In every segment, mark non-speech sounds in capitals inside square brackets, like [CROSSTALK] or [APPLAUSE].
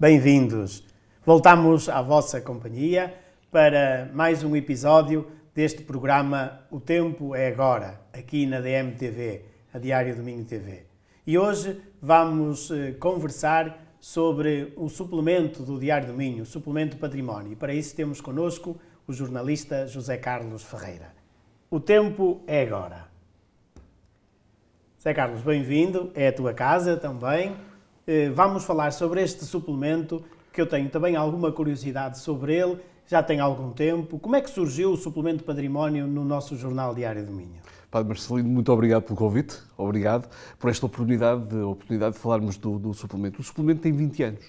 bem-vindos. Voltamos à vossa companhia para mais um episódio deste programa O Tempo é Agora, aqui na DMTV, a Diário Domingo TV. E hoje vamos eh, conversar sobre o suplemento do Diário Domingo, o suplemento Património. E para isso temos connosco o jornalista José Carlos Ferreira. O tempo é agora. José Carlos, bem-vindo. É a tua casa também. Eh, vamos falar sobre este suplemento, que eu tenho também alguma curiosidade sobre ele, já tem algum tempo. Como é que surgiu o suplemento de património no nosso jornal Diário do Minho? Padre Marcelino, muito obrigado pelo convite, obrigado por esta oportunidade de, oportunidade de falarmos do, do suplemento. O suplemento tem 20 anos,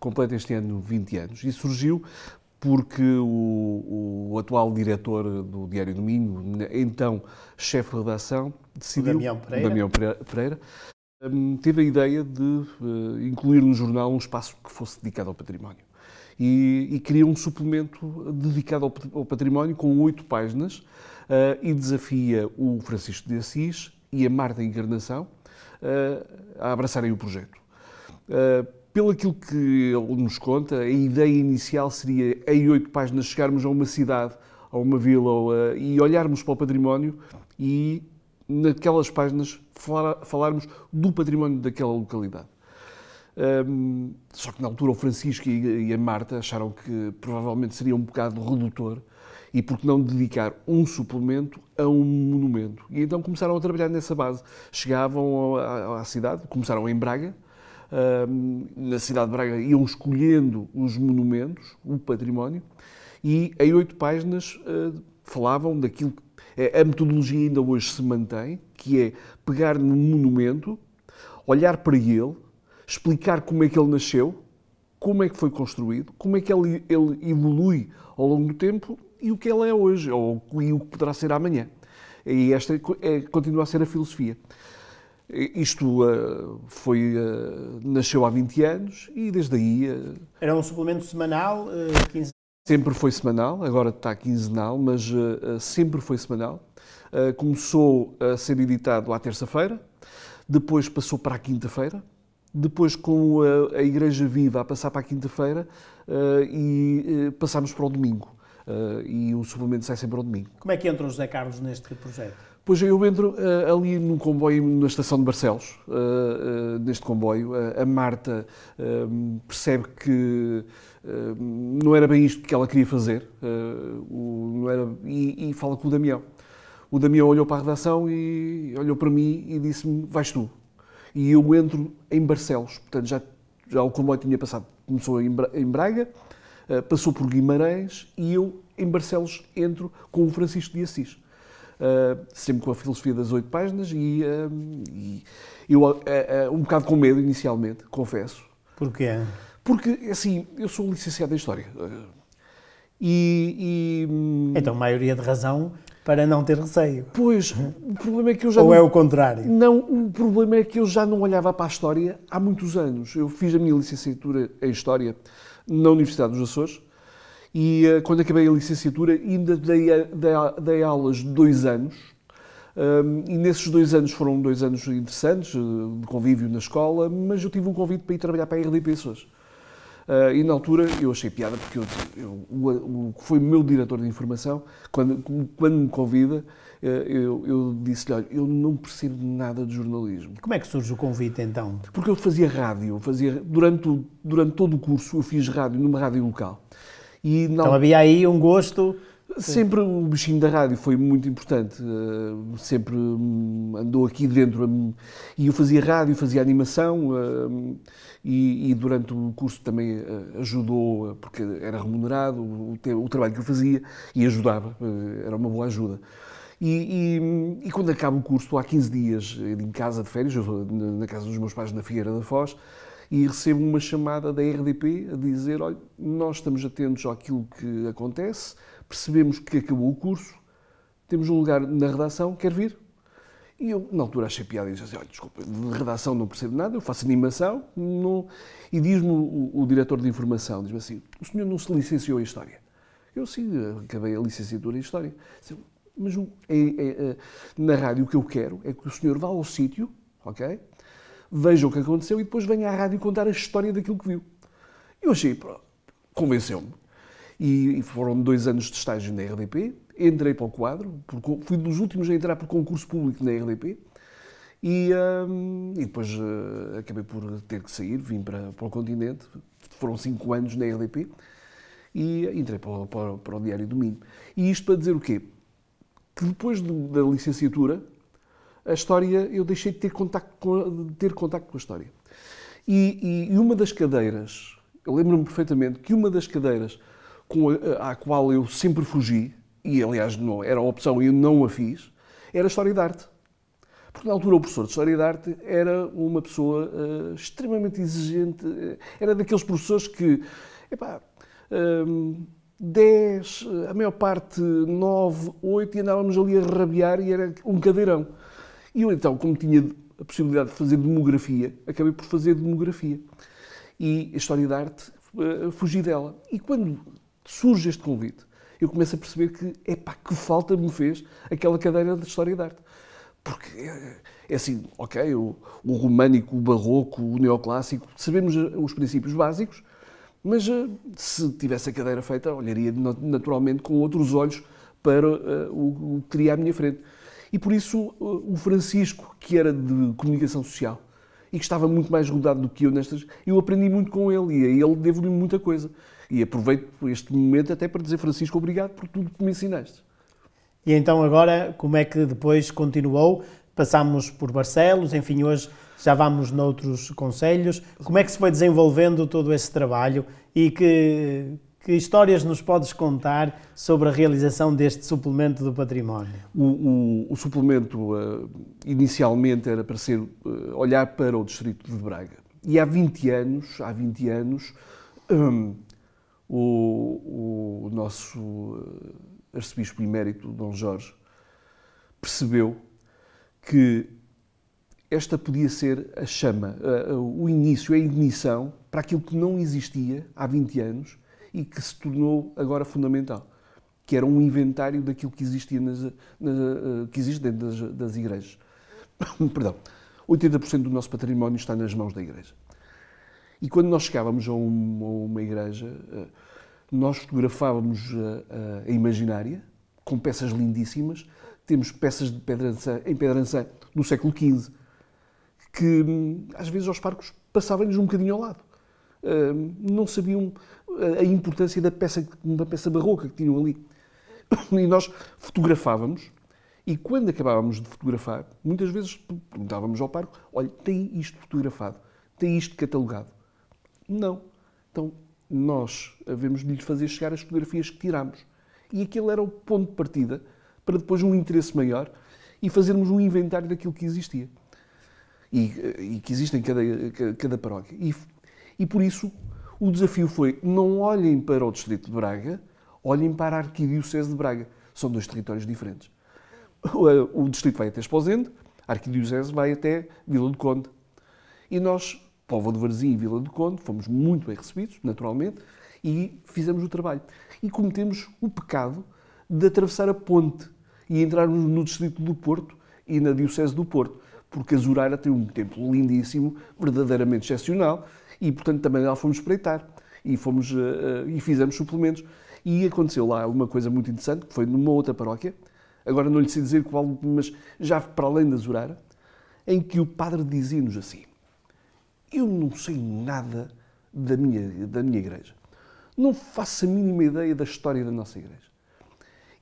completa este ano 20 anos e surgiu porque o, o, atual diretor do Diário do Minho, então chefe de redação, decidiu, Damião Pereira. Damião Pereira, teve a ideia de eh, incluir no jornal um espaço que fosse dedicado ao património. E, e um suplemento dedicado ao, ao património com oito páginas eh, e desafia o Francisco de Assis e a Marta Encarnação eh, a abraçarem o projeto. Pelo aquilo que ele nos conta, a ideia inicial seria, em oito páginas, chegarmos a uma cidade, a uma vila e olharmos para o património e naquelas páginas, falar, falarmos do património daquela localidade. Um, só que na altura o Francisco e a Marta acharam que provavelmente seria um bocado redutor e por que não dedicar um suplemento a um monumento? E então começaram a trabalhar nessa base. Chegavam à, cidade, começaram em Braga, na cidade de Braga iam escolhendo os monumentos, o património, e em oito páginas eh, falavam daquilo que é, a metodologia ainda hoje se mantém, que é pegar num monumento, olhar para ele, explicar como é que ele nasceu, como é que foi construído, como é que ele, ele evolui ao longo do tempo e o que ele é hoje, ou e o que poderá ser amanhã. E esta é, é continua a ser a filosofia. Isto uh, foi, uh, nasceu há 20 anos e desde aí. Uh... Era um suplemento semanal, uh, 15 Sempre foi semanal, agora está quinzenal, mas uh, sempre foi semanal. Uh, começou a ser editado à terça-feira, depois passou para a quinta-feira, depois com a, a, Igreja Viva a passar para a quinta-feira uh, e passámos para o domingo. e o suplemento sai sempre ao domingo. Como é que entra o José Carlos neste projeto? Pois eu entro ali num comboio na estação de Barcelos, neste comboio. a Marta percebe que Hum, não era bem isto que ela queria fazer, hum, não era, e, e fala com o Damião. O Damião olhou para a redação e olhou para mim e disse-me: Vais tu. E eu entro em Barcelos, portanto já, já o comboio tinha passado. Começou em, Braga, hum, passou por Guimarães e eu em Barcelos entro com o Francisco de Assis. Uh, sempre com a filosofia das oito páginas e, uh, e eu uh, um bocado com medo inicialmente, confesso. Porquê? Porque, assim, eu sou licenciado em História. E, e, hum, Então, maioria de razão para não ter receio. Pois, o problema é que eu já. Ou não, é o contrário? Não, o problema é que eu já não olhava para a História há muitos anos. Eu fiz a minha licenciatura em História na Universidade dos Açores e eh, quando acabei a licenciatura ainda dei, dei, dei aulas dois anos. Um, e nesses dois anos foram dois anos interessantes, eh, de convívio na escola, mas eu tive um convite para ir trabalhar para a RDP Açores. Uh, e na altura eu achei piada, porque eu, eu, o, que foi meu diretor de informação, quando, quando me convida, uh, eu, eu disse-lhe: Olha, eu não percebo nada de jornalismo. Como é que surge o convite então? Porque eu fazia rádio, fazia, durante, durante todo o curso eu fiz rádio numa rádio local. E, não, então havia aí um gosto Sempre o bichinho da rádio foi muito importante. Eh, sempre hum, andou aqui dentro. Hum, e eu fazia rádio, fazia animação hum, e, durante o curso também eh, ajudou, porque era remunerado o, o, trabalho que eu fazia e ajudava. Eh, era uma boa ajuda. E, e, e, quando acaba o curso, estou há 15 dias em casa de férias, eu, na casa dos meus pais na Figueira da Foz, e recebo uma chamada da RDP a dizer: olha, nós estamos atentos àquilo que acontece percebemos que acabou o curso, temos um lugar na redação, quer vir? E eu, na altura, achei piada e disse assim, olha, desculpa, de redação não percebo nada, eu faço animação, não... e diz-me o, o, diretor de informação, diz-me assim, o senhor não se licenciou em História? Eu, sim, acabei a licenciatura em História. Disse, mas é, é, é, na rádio o que eu quero é que o senhor vá ao sítio, ok? Veja o que aconteceu e depois venha à rádio contar a história daquilo que viu. Eu achei, convenceu-me. E foram dois anos de estágio na RDP. Entrei para o quadro, fui dos últimos a entrar por concurso público na RDP. E, hum, e depois uh, acabei por ter que sair, vim para, para o continente. Foram cinco anos na RDP e eh, entrei para o, para, para o Diário do Minho. E isto para dizer o quê? Que depois de, da licenciatura, a história, eu deixei de ter contacto com, ter contacto com a história. E, e, e uma das cadeiras, eu lembro-me perfeitamente que uma das cadeiras à qual eu sempre fugi, e aliás não era a opção e eu não a fiz, era a História da Arte. Porque na altura o professor de História da Arte era uma pessoa uh, extremamente exigente, eh, era daqueles professores que, epá, um, ehm, 10, eh, a maior parte 9, 8 e andávamos ali a rabiar e era um cadeirão. E eu então, como tinha a possibilidade de fazer demografia, acabei por fazer demografia. E a História da Arte, uh, fugi dela. E quando surge este convite, eu começo a perceber que, epá, que falta me fez aquela cadeira de História e Arte. Porque é, é assim, ok, o, o, românico, o barroco, o neoclássico, sabemos eh, os princípios básicos, mas eh, se tivesse a cadeira feita, olharia naturalmente com outros olhos para uh, o, o que teria à minha frente. E por isso uh, o Francisco, que era de comunicação social e que estava muito mais rodado do que eu nestas, eu aprendi muito com ele e a ele devo-lhe muita coisa. E aproveito este momento até para dizer, Francisco, obrigado por tudo que me ensinaste. E então agora, como é que depois continuou? Passámos por Barcelos, enfim, hoje já vamos noutros conselhos. Como é que se foi desenvolvendo todo esse trabalho e que, que histórias nos podes contar sobre a realização deste suplemento do património? O, o, o suplemento uh, inicialmente era para ser, uh, olhar para o distrito de Braga. E há 20 anos, há 20 anos, um, o, o nosso eh, arcebispo emérito, Dom Jorge, percebeu que esta podia ser a chama, eh, eh, o início, a ignição para aquilo que não existia há 20 anos e que se tornou agora fundamental, que era um inventário daquilo que existia nas, nas, que existe dentro das, das igrejas. [COUGHS] Perdão, 80% do nosso património está nas mãos da igreja. E quando nós chegávamos a uma, a uma igreja, eh, nós fotografávamos a, eh, eh, a, imaginária, com peças lindíssimas. Temos peças de pedrança, em pedrança do século XV, que hum, às vezes aos parcos passavam-nos um bocadinho ao lado. Hum, não sabiam a importância da peça, uma peça barroca que tinham ali. [COUGHS] E nós fotografávamos, e quando acabávamos de fotografar, muitas vezes perguntávamos ao parco: olha, tem isto fotografado? Tem isto catalogado? Não. Então, nós havemos de lhe fazer chegar as fotografias que tiramos. E aquele era o ponto de partida para depois um interesse maior e fazermos um inventário daquilo que existia. E, e que existe em cada, cada paróquia. E, e por isso o desafio foi: não olhem para o Distrito de Braga, olhem para a Arquidiocese de Braga. São dois territórios diferentes. O eh, Distrito vai até Esposende, a Arquidiocese vai até Vila do Conde. E nós Povo de Varzim e Vila do Conde, fomos muito bem recebidos, naturalmente, e fizemos o trabalho. E cometemos o pecado de atravessar a ponte e entrarmos no distrito do Porto e na diocese do Porto, porque Zurara tem um templo lindíssimo, verdadeiramente excepcional, e portanto também lá fomos espreitar e fomos uh, e fizemos suplementos e aconteceu lá uma coisa muito interessante, que foi numa outra paróquia, agora não lhe sei dizer qual, mas já para além da Zurara, em que o padre dizia-nos assim: eu não sei nada da minha, da minha igreja. Não faço a mínima ideia da história da nossa igreja.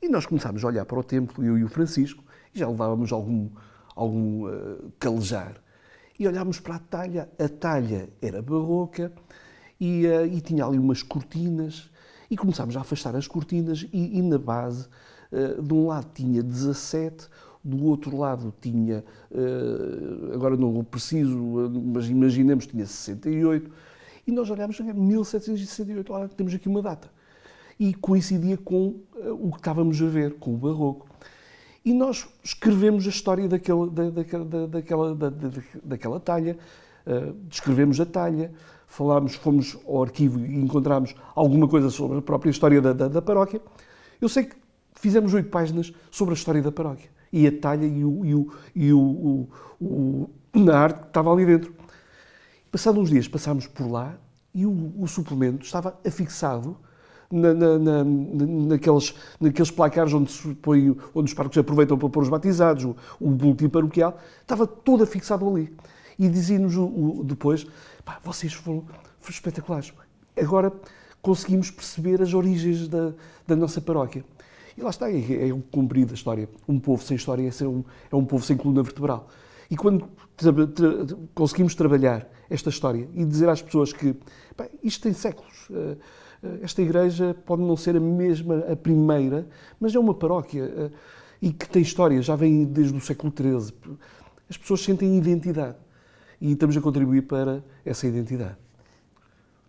E nós começámos a olhar para o templo, eu e o Francisco, e já levávamos algum, algum uh, calejar. E olhámos para a talha, a talha era barroca e, uh, e tinha ali umas cortinas, e começámos a afastar as cortinas, e, e na base, uh, de um lado tinha 17, do outro lado tinha, eh, agora não preciso, mas imaginemos tinha 68, e nós olhámos, 1768, é lá temos aqui uma data. E coincidia com eh, o que estávamos a ver, com o Barroco. E nós escrevemos a história daquela, daquela, daquela, daquela talha, eh, descrevemos a talha, falámos, fomos ao arquivo e encontramos alguma coisa sobre a própria história da, da, da paróquia. Eu sei que fizemos oito páginas sobre a história da paróquia e a talha e, o, e, o, e o, o, o, a arte que estava ali dentro. Passados uns dias, passámos por lá e o, o suplemento estava afixado na, na, na, naqueles, naqueles placares onde, se põe, onde os parques aproveitam para pôr os batizados, o, o boletim paroquial, estava todo afixado ali. E dizia-nos depois, pá, vocês foram, foram espetaculares. Agora conseguimos perceber as origens da, da nossa paróquia. E lá está, é, o é um comprido da história. Um povo sem história é, um, é um povo sem coluna vertebral. E quando tra tra conseguimos trabalhar esta história e dizer às pessoas que bem, isto tem séculos, eh, eh, esta igreja pode não ser a mesma, a primeira, mas é uma paróquia eh, e que tem história, já vem desde o século XIII. As pessoas sentem identidade e estamos a contribuir para essa identidade.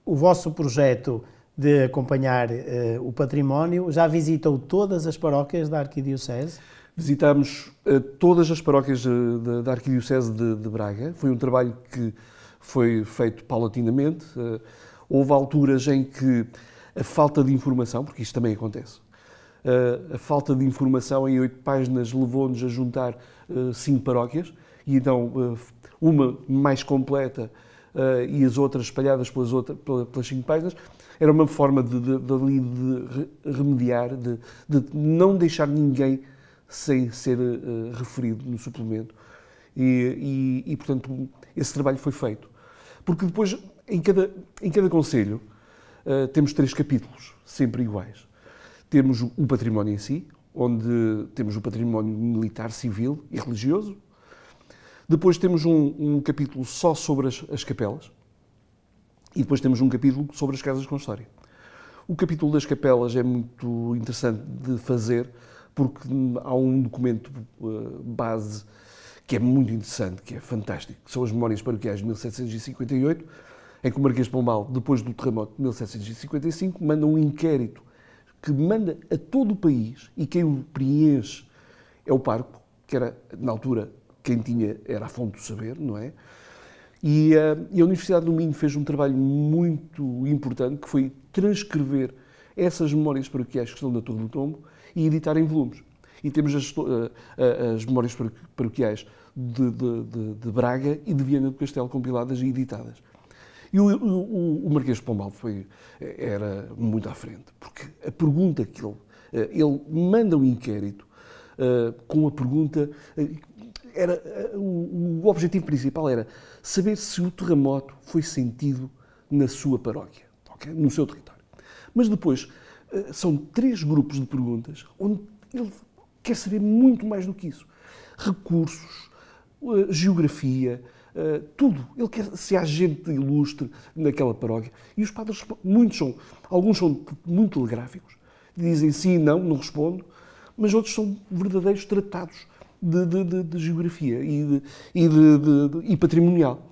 O vosso projeto de acompanhar uh, o património. Já visitou todas as paróquias da Arquidiocese? Visitámos uh, eh, todas as paróquias eh, da, Arquidiocese de, de, Braga. Foi um trabalho que foi feito paulatinamente. houve alturas em que a falta de informação, porque isto também acontece, a falta de informação em oito páginas levou-nos a juntar cinco paróquias e então uma mais completa e as outras espalhadas pelas, pelas cinco páginas era uma forma de, de, de, de remediar, de, não deixar ninguém sem ser uh, referido no suplemento. E, e, e, portanto, esse trabalho foi feito. Porque depois, em cada, em cada conselho, uh, temos três capítulos, sempre iguais. Temos o património em si, onde temos o património militar, civil e religioso. Depois temos um, um capítulo só sobre as, as capelas, e depois temos um capítulo sobre as casas com história. O capítulo das capelas é muito interessante de fazer, porque há um documento eh, base que é muito interessante, que é fantástico, que são as Memórias Paroquiais de 1758, em que o Marquês de Pombal, depois do terremoto de 1755, manda um inquérito que manda a todo o país e quem o preenche é o parco, que era, na altura, quem tinha era a fonte do saber, não é? E, uh, e a Universidade do Minho fez um trabalho muito importante, que foi transcrever essas memórias paroquiais que estão na Torre do Tombo e editar em volumes. E temos as, uh, as memórias paroquiais de, de, de, de, Braga e de Viana do Castelo compiladas e editadas. E o, o, o Marquês de Pombal foi, era muito à frente, porque a pergunta que ele, ele manda um inquérito uh, com a pergunta, era, uh, o, o objetivo principal era saber se o terremoto foi sentido na sua paróquia, okay? no seu território. Mas depois, eh, são três grupos de perguntas onde ele quer saber muito mais do que isso. Recursos, eh, geografia, eh, tudo. Ele quer se há gente ilustre naquela paróquia. E os padres, muitos são, alguns são muito telegráficos, dizem sim, não, não respondo, mas outros são verdadeiros tratados de, de, de, de geografia e, e, e, patrimonial.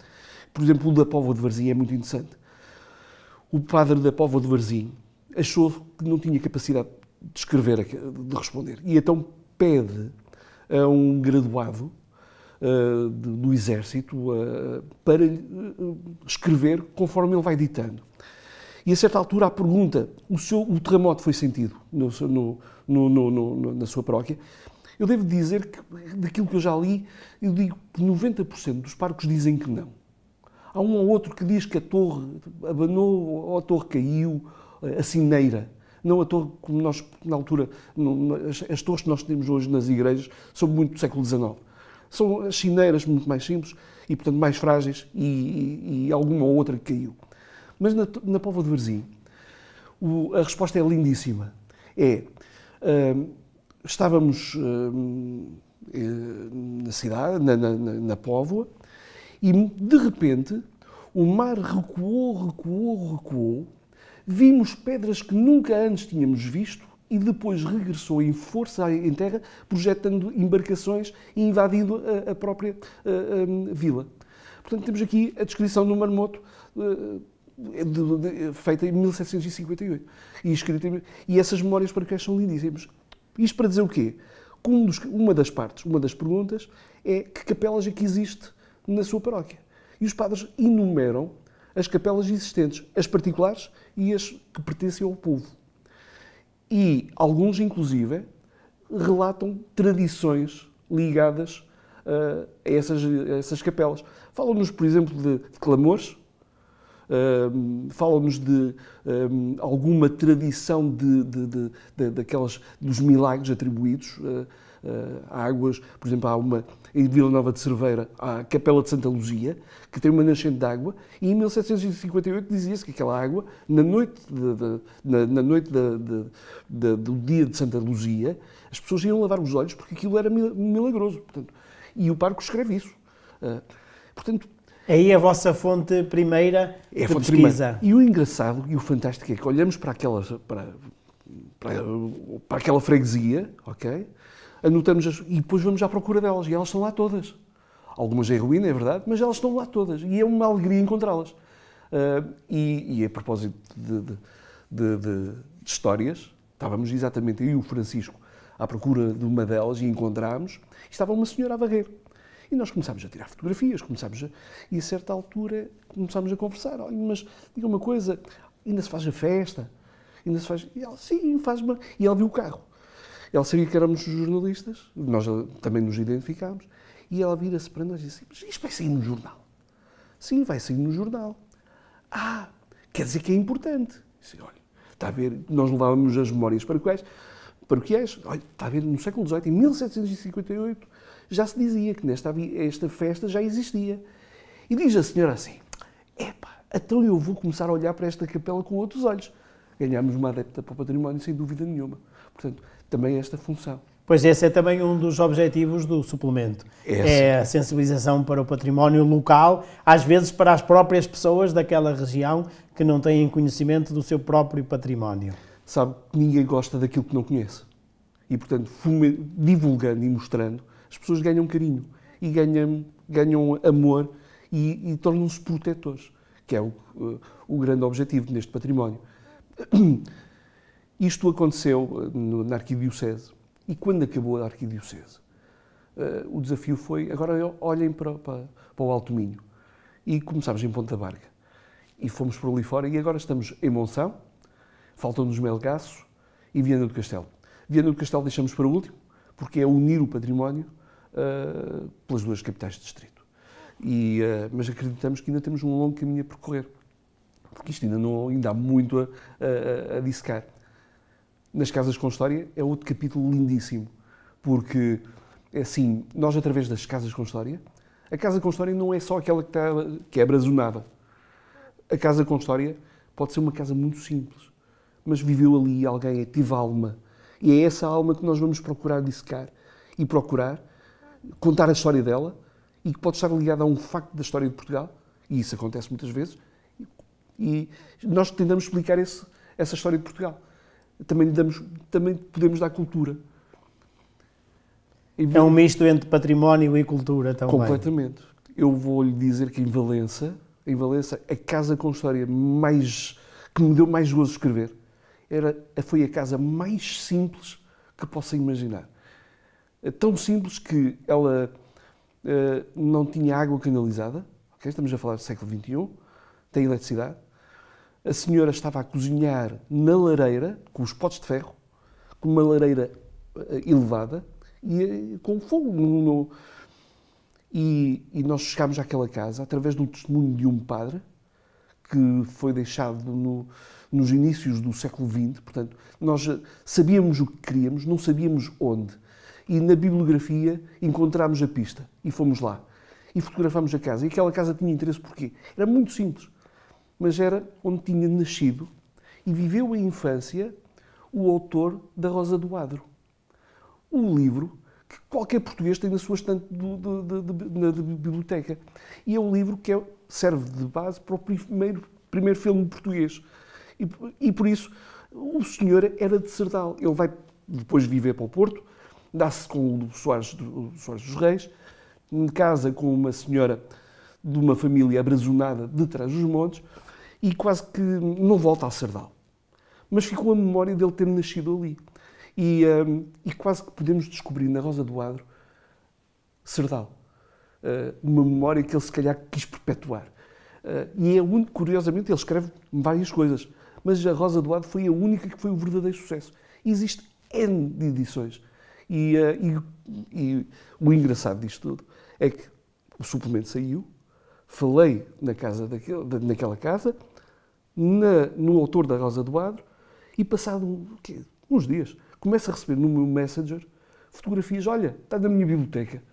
Por exemplo, o da Póvoa de Varzim é muito interessante. O padre da Póvoa de Varzim achou que não tinha capacidade de escrever, de responder. E então pede a um graduado uh, do Exército uh, para uh, escrever conforme ele vai ditando. E a certa altura a pergunta, o, seu, o terremoto foi sentido no, no, no, na sua paróquia, eu devo dizer que, daquilo que eu já li, eu digo que 90% dos parques dizem que não. Há um ou outro que diz que a torre abanou ou a torre caiu, eh, a cineira. Não a torre como nós, na altura, as torres que nós temos hoje nas igrejas são muito do século XIX. São as chineiras muito mais simples e, portanto, mais frágeis e, e, e alguma ou outra que caiu. Mas na, na de Varzim, a resposta é lindíssima. É, eh, estávamos eh, na cidade, na, na, na Póvoa, e de repente o mar recuou, recuou, recuou. Vimos pedras que nunca antes tínhamos visto e depois regressou em força em terra, projetando embarcações e invadindo a, a própria a, a, vila. Portanto, temos aqui a descrição do marmoto de, eh, de, de, feita em 1758 e escrita em, e essas memórias para que são lindíssimas isto para dizer o quê? Um dos, uma das partes, uma das perguntas é que capelas é que existe na sua paróquia. E os padres enumeram as capelas existentes, as particulares e as que pertencem ao povo. E alguns, inclusive, relatam tradições ligadas uh, a, essas, a essas capelas. Falam-nos, por exemplo, de, de clamores, falam-nos de um, alguma tradição de, de, de, de, daquelas, dos milagres atribuídos uh, uh, a águas. Por exemplo, há uma em Vila Nova de Cerveira, a Capela de Santa Luzia, que tem uma nascente de água, e em 1758 dizia-se que aquela água, na noite, de, de, na, na, noite de, do dia de Santa Luzia, as pessoas iam lavar os olhos porque aquilo era milagroso. Portanto, e o Parco escreve isso. Uh, portanto, Aí a vossa fonte primeira é a fonte pesquisa. Primeira. E o engraçado e o fantástico é que olhamos para aquela, para, para, para aquela freguesia, ok? Anotamos as, e depois vamos à procura delas. E elas estão lá todas. Algumas em é ruína, é verdade, mas elas estão lá todas. E é uma alegria encontrá-las. Uh, e, e, a propósito de, de, de, de, histórias, estávamos exatamente aí o Francisco à procura de uma delas e encontramos. estava uma senhora a varrer. E nós começámos a tirar fotografias, começámos a, e a certa altura começámos a conversar. Olha, mas diga uma coisa, ainda se faz a festa? Ainda se faz. E ela, sim, faz uma. E ela viu o carro. Ela sabia que éramos jornalistas, nós eh, também nos identificámos. E ela vira-se para nós e disse: assim, Mas isto vai sair no jornal? Sim, vai sair no jornal. Ah, quer dizer que é importante. Disse: Olha, está a ver, nós levávamos as memórias para quais? Para o que és? Olha, está a ver, no século XVIII, em 1758, já se dizia que nesta esta festa já existia. E diz a senhora assim: epá, então eu vou começar a olhar para esta capela com outros olhos. Ganhámos uma adepta para o património, sem dúvida nenhuma. Portanto, também é esta função. Pois esse é também um dos objetivos do suplemento. Esse. É a sensibilização para o património local, às vezes para as próprias pessoas daquela região que não têm conhecimento do seu próprio património. Sabe que ninguém gosta daquilo que não conhece. E, portanto, divulgando e mostrando, as pessoas ganham carinho e ganham, ganham amor e, e tornam-se protetores, que é o, eh, o grande objetivo neste património. [CLEARS THROAT] Isto aconteceu eh, na Arquidiocese. E quando acabou a Arquidiocese, eh, o desafio foi, agora olhem para, para, para o Alto Minho. E começámos em Ponta Barca. E fomos por ali fora e agora estamos em Monção, faltam-nos Melgaço e Viana do Castelo. Viana do Castelo deixamos para o último, porque é unir o património eh, pelas duas capitais de distrito. E, uh, mas acreditamos que ainda temos um longo caminho a percorrer, porque isto ainda, não, ainda há muito a, a, a dissecar. Nas Casas com História é outro capítulo lindíssimo, porque, é assim, nós através das Casas com História, a Casa com História não é só aquela que, está, que é brazonada. A Casa com História pode ser uma casa muito simples, mas viveu ali alguém, tive alma. E é essa alma que nós vamos procurar dissecar e procurar contar a história dela e que pode estar ligada a um facto da história de Portugal, e isso acontece muitas vezes, e nós tentamos explicar esse, essa história de Portugal. Também, damos, também podemos dar cultura. E, é um misto entre património e cultura também. Completamente. Eu vou lhe dizer que em Valença, em Valença, a casa com história mais que me deu mais gozo escrever era, foi a casa mais simples que possa imaginar. É tão simples que ela uh, não tinha água canalizada, okay? estamos a falar do século XXI, tem eletricidade. A senhora estava a cozinhar na lareira, com os potes de ferro, com uma lareira eh, elevada e eh, com fogo. No, no... E, e, nós chegámos àquela casa através do testemunho de um padre que foi deixado no, nos inícios do século XX. Portanto, nós sabíamos o que queríamos, não sabíamos onde e na bibliografia encontramos a pista e fomos lá. E fotografámos a casa. E aquela casa tinha interesse porquê? Era muito simples. Mas era onde tinha nascido e viveu a infância o autor da Rosa do Adro. Um livro que qualquer português tem na sua estante do, na biblioteca. E é um livro que é, serve de base para o primeiro, primeiro filme português. E, e por isso, o senhor era de Serdal. Ele vai depois viver para o Porto, dá-se com o Soares, o Soares dos Reis, casa com uma senhora de uma família abrasonada de trás dos montes e quase que não volta ao Sardal. Mas ficou a memória dele ter nascido ali. E, um, e quase que podemos descobrir na Rosa do Adro Sardal. Uh, uma memória que ele se calhar quis perpetuar. Uh, e é único, curiosamente, ele escreve várias coisas, mas a Rosa do Adro foi a única que foi o verdadeiro sucesso. E existe N de edições e, eh, e, e, o engraçado disto tudo é que o suplemento saiu, falei na casa daquele, naquela casa, na, no autor da Rosa do Adro, e passado quê, uns dias começo a receber no meu Messenger fotografias, olha, está na minha biblioteca,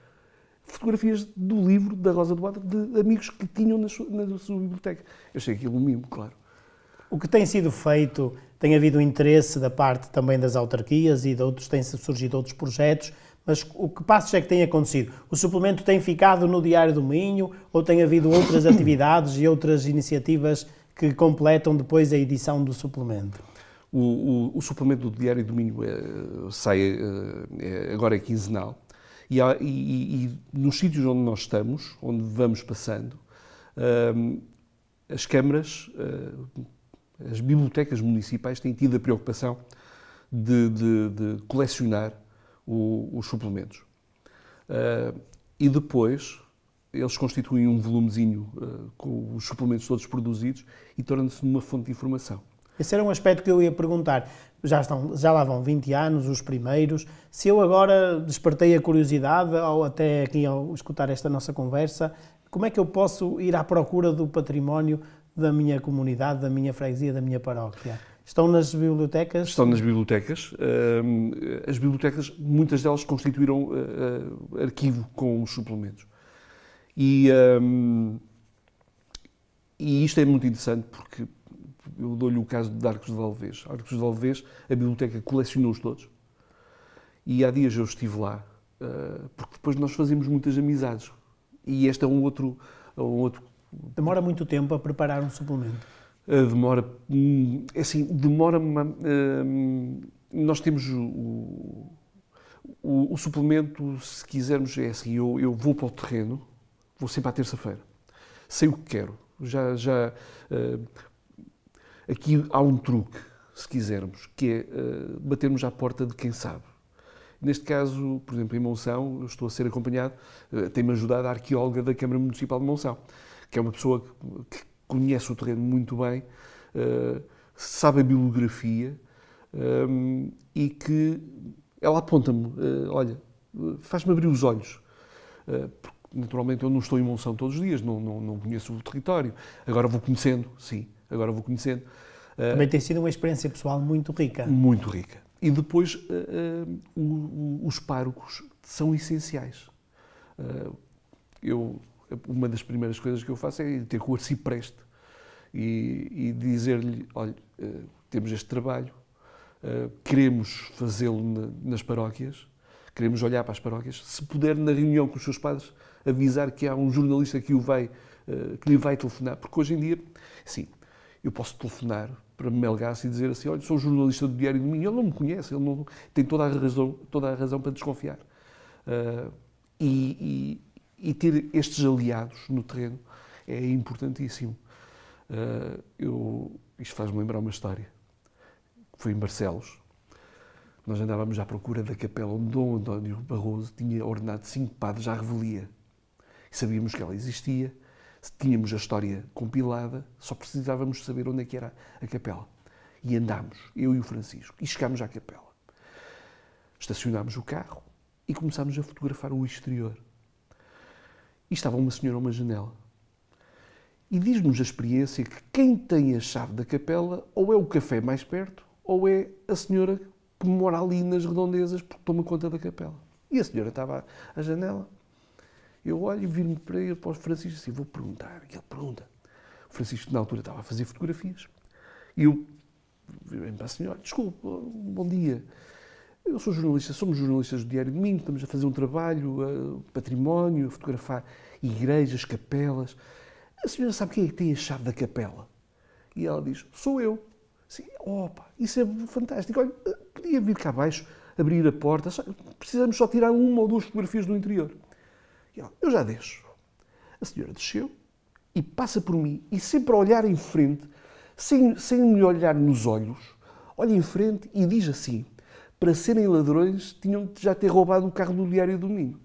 fotografias do livro da Rosa do Adro, de amigos que tinham na sua, na sua biblioteca. Eu achei aquilo um mimo, claro. O que tem sido feito tem havido interesse da parte também das autarquias e de outros, têm surgido outros projetos, mas o que passos é que tem acontecido? O suplemento tem ficado no Diário do Minho ou tem havido outras [COUGHS] atividades e outras iniciativas que completam depois a edição do suplemento? O, o, o suplemento do Diário do Minho é, sai, é, agora é quinzenal e, há, e, e, nos sítios onde nós estamos, onde vamos passando, hum, as câmaras, as bibliotecas municipais têm tido a preocupação de, de, de colecionar o, os suplementos. Uh, e depois eles constituem um volumezinho uh, com os suplementos todos produzidos e tornam-se uma fonte de informação. Esse era um aspecto que eu ia perguntar. Já, estão, já lá vão 20 anos, os primeiros. Se eu agora despertei a curiosidade, ou até aqui ao escutar esta nossa conversa, como é que eu posso ir à procura do património da minha comunidade, da minha freguesia, da minha paróquia. Estão nas bibliotecas? Estão nas bibliotecas. As bibliotecas, muitas delas constituíram eh, eh, arquivo com os suplementos. E, e isto é muito interessante porque eu dou-lhe o caso de Arcos de Valvez. Arcos de Valvez, a biblioteca colecionou-os todos. E há dias eu estive lá, eh, porque depois nós fazemos muitas amizades. E este é um outro, um outro Demora muito tempo a preparar um suplemento? Eh, demora, demora, hum, é assim, demora. Uh, nós temos o, o, o, suplemento, se quisermos, é assim: eu, eu vou para o terreno, vou sempre à terça-feira, sei o que quero. Já, já uh, aqui há um truque, se quisermos, que é eh, batermos à porta de quem sabe. Neste caso, por exemplo, em Monção, eu estou a ser acompanhado, tem-me ajudado a arqueóloga da Câmara Municipal de Monção que é uma pessoa que conhece o terreno muito bem, eh, sabe a bibliografia eh, e que ela aponta-me, eh, olha, faz-me abrir os olhos. Porque, naturalmente, eu não estou em Monção todos os dias, não, não, não conheço o território. Agora vou conhecendo, sim, agora vou conhecendo. Também tem sido uma experiência pessoal muito rica. Muito rica. E depois, os párocos são essenciais. eu uma das primeiras coisas que eu faço é ter com o arcipreste e, e dizer-lhe: olha, eh, temos este trabalho, eh, queremos fazê-lo nas paróquias, queremos olhar para as paróquias. Se puder, na reunião com os seus padres, avisar que há um jornalista que, o vai, eh, que lhe vai telefonar, porque hoje em dia, sim, eu posso telefonar para Melgaço e dizer assim: olha, sou jornalista do Diário de Minho, ele não me conhece, ele não tem toda a razão, toda a razão para desconfiar. Uh, e, e ter estes aliados no terreno é importantíssimo. Uh, eu, isto faz-me lembrar uma história. Foi em Barcelos. Nós andávamos à procura da capela onde Dom António Barroso tinha ordenado cinco padres à revelia. E sabíamos que ela existia, tínhamos a história compilada, só precisávamos saber onde é que era a capela. E andámos, eu e o Francisco, e chegámos à capela. Estacionámos o carro e começámos a fotografar o exterior. E estava uma senhora a uma janela. E diz-nos a experiência que quem tem a chave da capela ou é o café mais perto ou é a senhora que mora ali nas redondezas porque toma conta da capela. E a senhora estava à janela. Eu olho e viro-me para ele, para o Francisco, assim, vou perguntar. E ele pergunta. O Francisco, na altura, estava a fazer fotografias. E eu, para a senhora, desculpe, bom dia. Eu sou jornalista, somos jornalistas do Diário de Minho, estamos a fazer um trabalho, eh, património, a fotografar igrejas, capelas. A senhora sabe quem é que tem a chave da capela? E ela diz: Sou eu. Assim, opa, isso é fantástico. Olha, eh, podia vir cá abaixo, abrir a porta, só, precisamos só tirar uma ou duas fotografias do interior. E ela, eu já deixo. A senhora desceu e passa por mim e sempre a olhar em frente, sem, sem me olhar nos olhos, olha em frente e diz assim: para serem ladrões, tinham de já ter roubado o carro do Diário do Minho.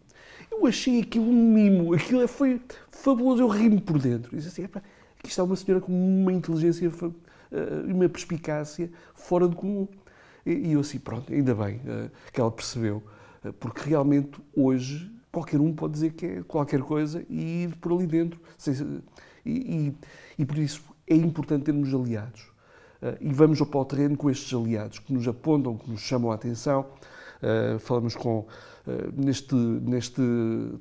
Eu achei aquilo um mimo, aquilo é, foi fabuloso, eu ri-me por dentro. Disse assim, aqui está uma senhora com uma inteligência eh, e uma perspicácia fora do comum. E eu assim, pronto, ainda bem eh, que ela percebeu, eh, porque realmente hoje qualquer um pode dizer que é qualquer coisa e ir por ali dentro. E, e, e por isso é importante termos aliados eh, e vamos ao o terreno com estes aliados que nos apontam, que nos chamam a atenção. Eh, falamos com, eh, neste, neste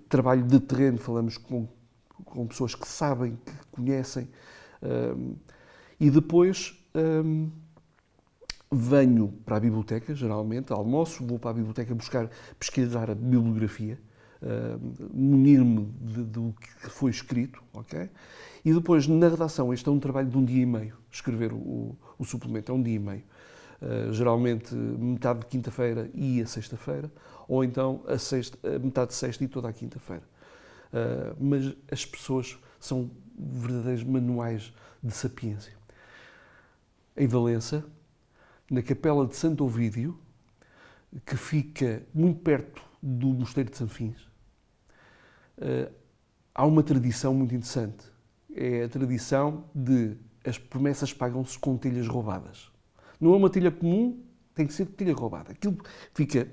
trabalho de terreno, falamos com, com pessoas que sabem, que conhecem. E depois venho para a biblioteca, geralmente, almoço, vou para a biblioteca buscar, pesquisar a bibliografia eh, munir-me do que foi escrito, ok? E depois, na redação, este é um trabalho de um dia e meio, escrever o, o suplemento, é um dia e meio. Uh, geralmente metade de quinta-feira e a sexta-feira, ou então a sexta, a eh, metade de sexta e toda a quinta-feira. Uh, mas as pessoas são verdadeiros manuais de sapiência. Em Valença, na capela de Santo Ovídio, que fica muito perto do Mosteiro de Sanfins, há uma tradição muito interessante. É a tradição de as promessas pagam-se com telhas roubadas. Não é uma telha comum, tem que ser telha roubada. Aquilo fica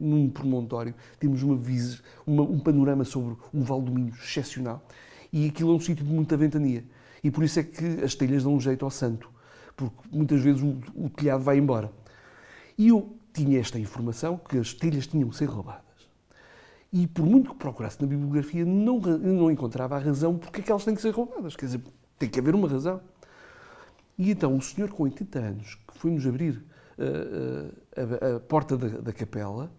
num promontório, temos uma, visa, uma um panorama sobre um Val do Minho excepcional e aquilo é um sítio de muita ventania. E por isso é que as telhas dão um jeito ao santo, porque muitas vezes o, o telhado vai embora. E eu tinha esta informação que as telhas tinham que ser roubadas. E por muito que procurasse na bibliografia, não, não encontrava a razão porque é que elas têm que ser roubadas. Quer dizer, tem que haver uma razão. E então o senhor com 80 anos, que foi-nos abrir uh, uh, a, a, porta da, da capela,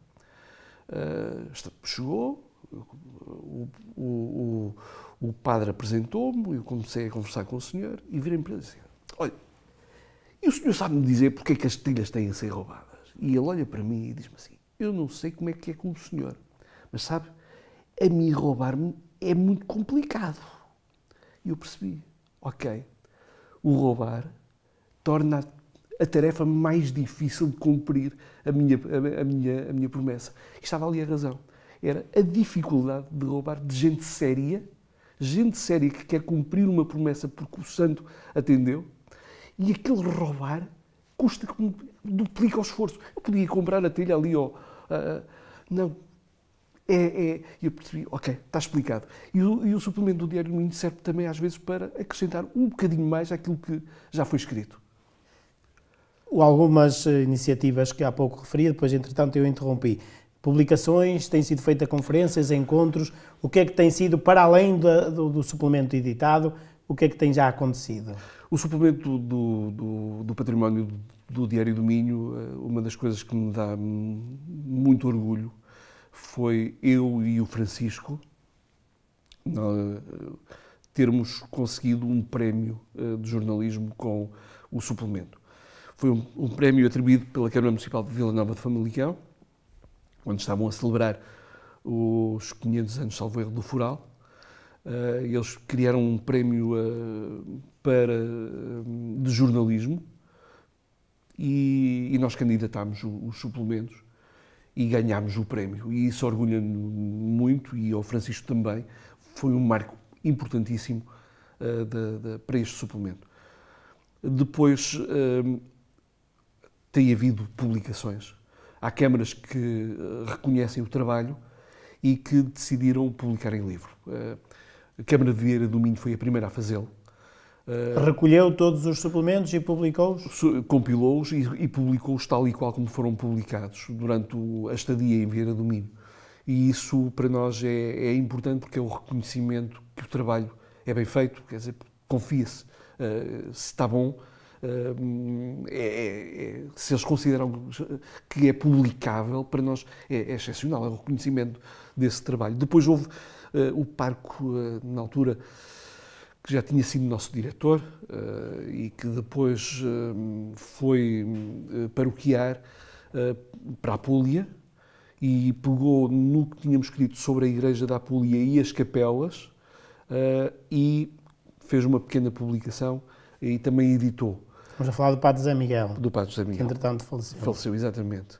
uh, chegou, o, o, o, o padre apresentou-me, eu comecei a conversar com o senhor e virei-me para ele e disse, olha, e o senhor sabe-me dizer porque é que as telhas têm a ser roubadas? E ele olha para mim e diz-me assim, eu não sei como é que é com o senhor, mas sabe, a mim roubar-me é muito complicado. E eu percebi, ok, o roubar torna a tarefa mais difícil de cumprir a minha, a, a minha, a minha promessa. E estava ali a razão. Era a dificuldade de roubar de gente séria, gente séria que quer cumprir uma promessa porque o santo atendeu, e aquele roubar custa, duplica o esforço. Eu podia comprar a telha ali, ó, uh, não, é, é, e eu percebi, ok, está explicado. E o, e o suplemento do Diário do Minho serve também, às vezes, para acrescentar um bocadinho mais àquilo que já foi escrito. Algumas eh, iniciativas que há pouco referi, depois, entretanto, eu interrompi. Publicações, têm sido feitas conferências, encontros. O que é que tem sido, para além do, do, do suplemento editado, o que é que tem já acontecido? O suplemento do, do, do património do Diário do Minho, eh, uma das coisas que me dá muito orgulho foi eu e o Francisco termos conseguido um prémio eh, de jornalismo com o suplemento. Foi um, um prémio atribuído pela Câmara Municipal de Vila Nova de Famalicão, quando estavam a celebrar os 500 anos, salvo erro, do Fural. Eh, eles criaram um prémio eh, para, de jornalismo e, nós candidatámos os suplementos e ganhámos o prémio. E isso orgulha-me muito e ao Francisco também. Foi um marco importantíssimo uh, eh, de, de, para este suplemento. Depois uh, tem havido publicações. Há câmaras que eh, reconhecem o trabalho e que decidiram publicar em livro. A Câmara de Vieira do Minho foi a primeira a fazê-lo eh, recolheu todos os suplementos e publicou-os? Compilou-os e, e publicou-os tal e qual como foram publicados durante a estadia em Vieira do Minho. E isso para nós é, é importante porque é o reconhecimento que o trabalho é bem feito, quer dizer, confia-se. Uh, se está bom, uh, é, é, se eles consideram que é publicável, para nós é, é excepcional, é o reconhecimento desse trabalho. Depois houve uh, o parco, na altura, que já tinha sido nosso diretor eh, e que depois eh, foi eh, paroquiar para a Púlia e pegou no que tínhamos escrito sobre a Igreja da Apulia e as capelas e fez uma pequena publicação e também editou. Estamos a falar do Padre José Miguel. Do Padre José Miguel. Que entretanto faleceu. Faleceu, exatamente.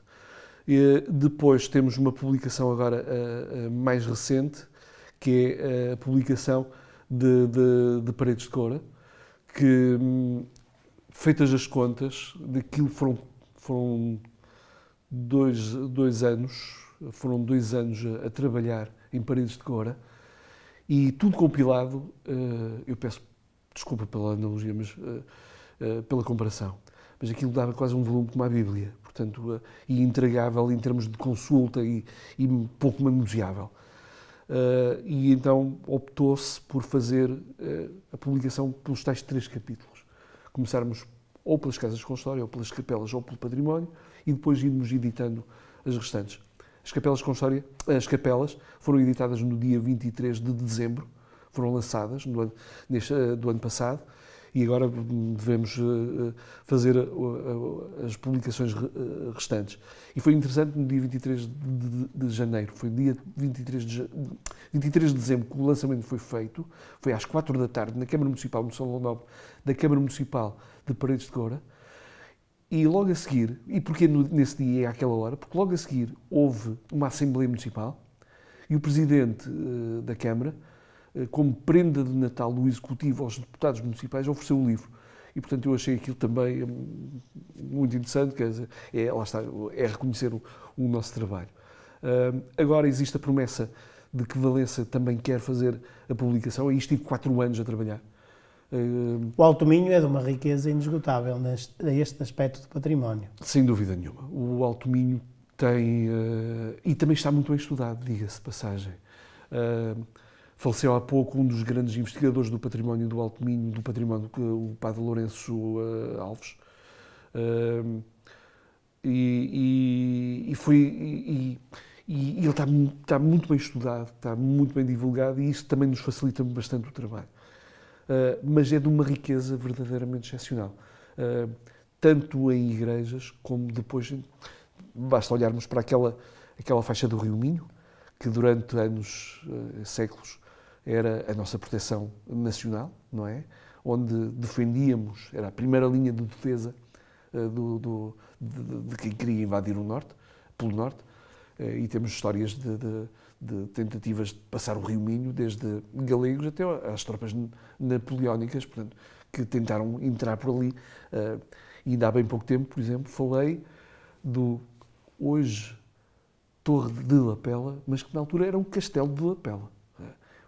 E depois temos uma publicação agora mais recente, que é a publicação de, de, de paredes de coura, que, hum, feitas as contas, daquilo foram, foram dois, dois anos, foram dois anos a, a trabalhar em paredes de coura, e tudo compilado, eh, eu peço desculpa pela analogia, mas eh, eh, pela comparação, mas aquilo dava quase um volume como a Bíblia, portanto, e entregável em termos de consulta e, e pouco manuseável. Uh, e então optou-se por fazer uh, a publicação pelos tais três capítulos. Começarmos ou pelas casas de constório, ou pelas capelas, ou pelo património, e depois irmos editando as restantes. As capelas, constório, eh, as capelas foram editadas no dia 23 de dezembro, foram lançadas no ano, neste, uh, do ano passado, e agora devemos eh, eh, fazer eh, as publicações restantes. E foi interessante no dia 23 de janeiro, foi dia 23 de, 23 de dezembro que o lançamento foi feito, foi às 4 da tarde, na Câmara Municipal, no São Nobre da Câmara Municipal de Paredes de Coura, e logo a seguir, e porquê nesse dia e àquela hora? Porque logo a seguir houve uma Assembleia Municipal e o Presidente da Câmara eh, como prenda de Natal do Executivo aos deputados municipais, ofereceu o livro. E, portanto, eu achei aquilo também hum, muito interessante, quer dizer, é, lá está, é reconhecer o, o nosso trabalho. Uh, agora existe a promessa de que Valença também quer fazer a publicação, e estive quatro anos a trabalhar. Hum, o Alto Minho é de uma riqueza inesgotável neste, aspecto do património. Sem dúvida nenhuma. O Alto Minho tem. Uh, e também está muito bem estudado, diga-se de passagem. Uh, Faleceu há pouco um dos grandes investigadores do património do Alto Minho, do património, o padre Lourenço uh, Alves. Uh, e, e, e, foi. E, e ele está, está, muito bem estudado, está muito bem divulgado e isso também nos facilita bastante o trabalho. Uh, mas é de uma riqueza verdadeiramente excepcional, uh, tanto em igrejas como depois. Basta olharmos para aquela, aquela faixa do Rio Minho, que durante anos, séculos, era a nossa proteção nacional, não é? Onde defendíamos, era a primeira linha de defesa eh, do, do de, de, quem queria invadir o Norte, pelo Norte, eh, e temos histórias de, de, de, tentativas de passar o Rio Minho, desde galegos até às tropas napoleónicas, portanto, que tentaram entrar por ali. Eh, e ainda há bem pouco tempo, por exemplo, falei do hoje Torre de Lapela, mas que na altura era um castelo de Lapela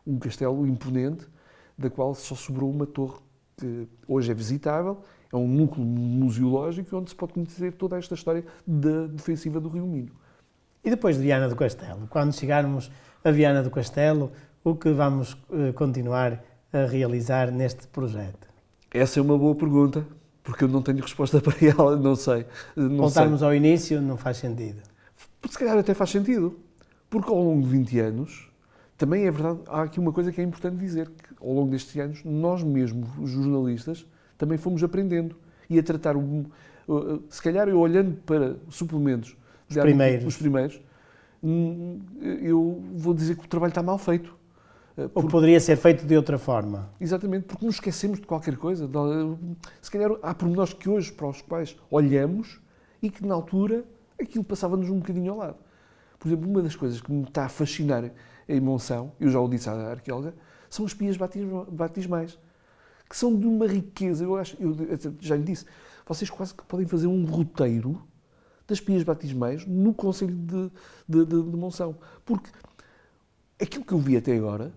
um castelo imponente, da qual só sobrou uma torre que hoje é visitável, é um núcleo museológico onde se pode conhecer toda esta história da defensiva do Rio Minho. E depois de Viana do Castelo, quando chegarmos a Viana do Castelo, o que vamos eh, continuar a realizar neste projeto? Essa é uma boa pergunta, porque eu não tenho resposta [LAUGHS] para ela, não sei. Não Voltarmos sei. ao início não faz sentido. Se calhar até faz sentido, porque ao longo de 20 anos também é verdade, há aqui uma coisa que é importante dizer, que ao longo destes anos, nós mesmos, os jornalistas, também fomos aprendendo e a tratar, um, se calhar eu olhando para suplementos, os tipo, primeiros. os primeiros, hum, eu vou dizer que o trabalho está mal feito. Eh, Ou poderia ser feito de outra forma. Exatamente, porque nos esquecemos de qualquer coisa. Se calhar há pormenores que hoje, para os quais olhamos, e que na altura aquilo passava-nos um bocadinho ao lado. Por exemplo, uma das coisas que me está a fascinar em Monção, eu já o disse à arqueóloga, são os pias batismais, que são de uma riqueza. Eu, acho, eu já lhe disse, vocês quase que podem fazer um roteiro das pias batismais no Conselho de, de, de, de Monção. Porque aquilo que eu vi até agora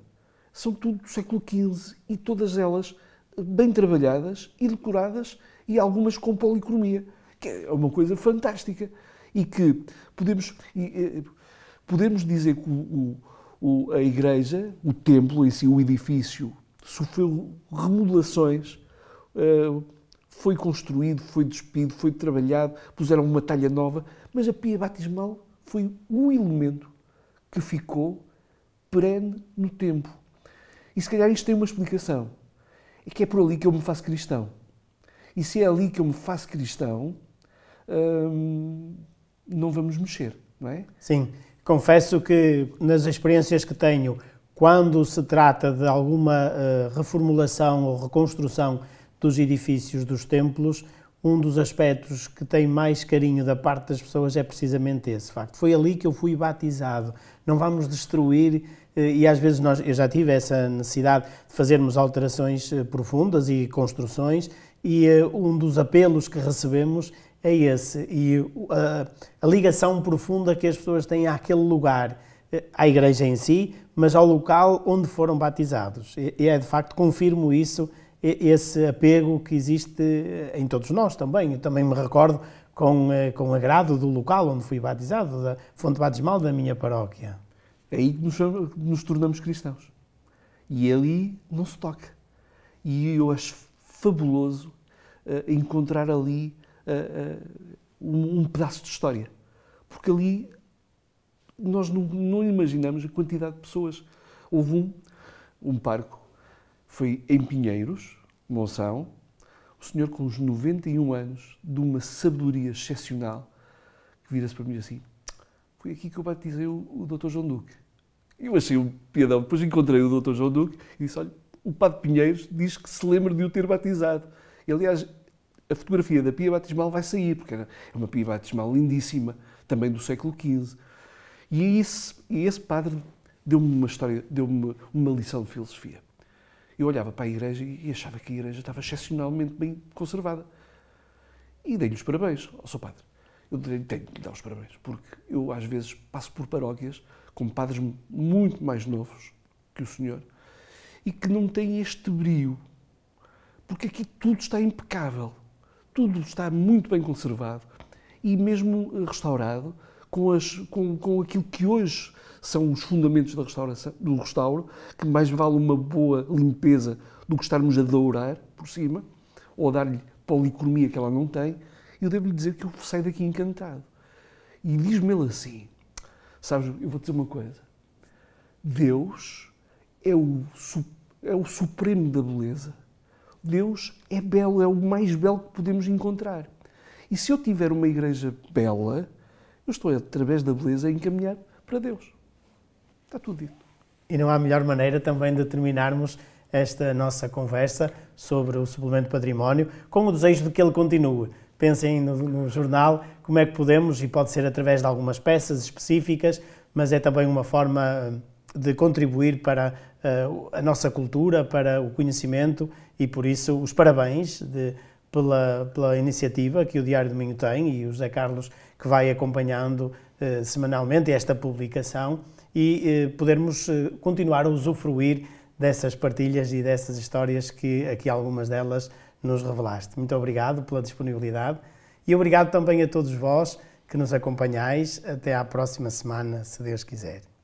são tudo do século XV e todas elas bem trabalhadas e decoradas e algumas com policromia, que é uma coisa fantástica. E que podemos, eh, podemos dizer que o, o o, a igreja, o templo em si, o edifício, sofreu remodelações, uh, foi construído, foi despido, foi trabalhado, puseram uma talha nova, mas a pia batismal foi um elemento que ficou perene no tempo. E se calhar isto tem uma explicação. É que é por ali que eu me faço cristão. E se é ali que eu me faço cristão, hum, não vamos mexer, não é? Sim. Confesso que nas experiências que tenho, quando se trata de alguma uh, reformulação ou reconstrução dos edifícios dos templos, um dos aspectos que tem mais carinho da parte das pessoas é precisamente esse facto. Foi ali que eu fui batizado. Não vamos destruir eh, e às vezes nós, eu já tive essa necessidade de fazermos alterações eh, profundas e construções e um dos apelos que recebemos é esse e a, a ligação profunda que as pessoas têm àquele lugar, eh, à igreja em si, mas ao local onde foram batizados. E, e é de facto, confirmo isso, esse apego que existe eh, em todos nós também. Eu também me recordo com, eh, com agrado do local onde fui batizado, da fonte batismal da minha paróquia. É aí que nos, nos tornamos cristãos. E é ali não se toca. E eu acho fabuloso encontrar ali eh, eh, um, um pedaço de história. Porque ali nós não, não imaginamos a quantidade de pessoas. Houve um, um parco, foi em Pinheiros, Monção, o senhor com uns 91 anos, de uma sabedoria excepcional, que vira-se para mim assim, foi aqui que eu batizei o, o Dr. João Duque. Eu achei um piadão. Depois encontrei o Dr. João Duque e disse, olha, o Padre Pinheiros diz que se lembra de o ter batizado. E, aliás, a fotografia da pia batismal vai sair, porque é uma pia batismal lindíssima, também do século XV. E é esse, e esse padre deu-me uma história, deu-me uma lição de filosofia. Eu olhava para a igreja e achava que a igreja estava excepcionalmente bem conservada. E dei-lhe os parabéns ao seu padre. Eu tenho de lhe dar os parabéns, porque eu às vezes passo por paróquias com padres muito mais novos que o senhor e que não têm este brio, porque aqui tudo está impecável tudo está muito bem conservado e mesmo eh, restaurado com, as, com, com aquilo que hoje são os fundamentos da restauração, do restauro, que mais vale uma boa limpeza do que estarmos a dourar por cima ou a dar-lhe policromia que ela não tem. Eu devo-lhe dizer que eu saio daqui encantado. E diz-me ele assim: Sabes, eu vou dizer uma coisa. Deus é o, é o supremo da beleza Deus é belo, é o mais belo que podemos encontrar. E se eu tiver uma igreja bela, eu estou, através da beleza, a encaminhar para Deus. Está tudo dito. E não há melhor maneira também de terminarmos esta nossa conversa sobre o suplemento património, com o desejo de que ele continue. Pensem no, no jornal como é que podemos, e pode ser através de algumas peças específicas, mas é também uma forma eh, de contribuir para eh, a nossa cultura, para o conhecimento e por isso os parabéns de, pela, pela iniciativa que o Diário do Minho tem e o José Carlos que vai acompanhando eh, semanalmente esta publicação e eh, podermos eh, continuar a usufruir dessas partilhas e dessas histórias que aqui algumas delas nos revelaste. Muito obrigado pela disponibilidade e obrigado também a todos vós que nos acompanhais. Até à próxima semana, se Deus quiser.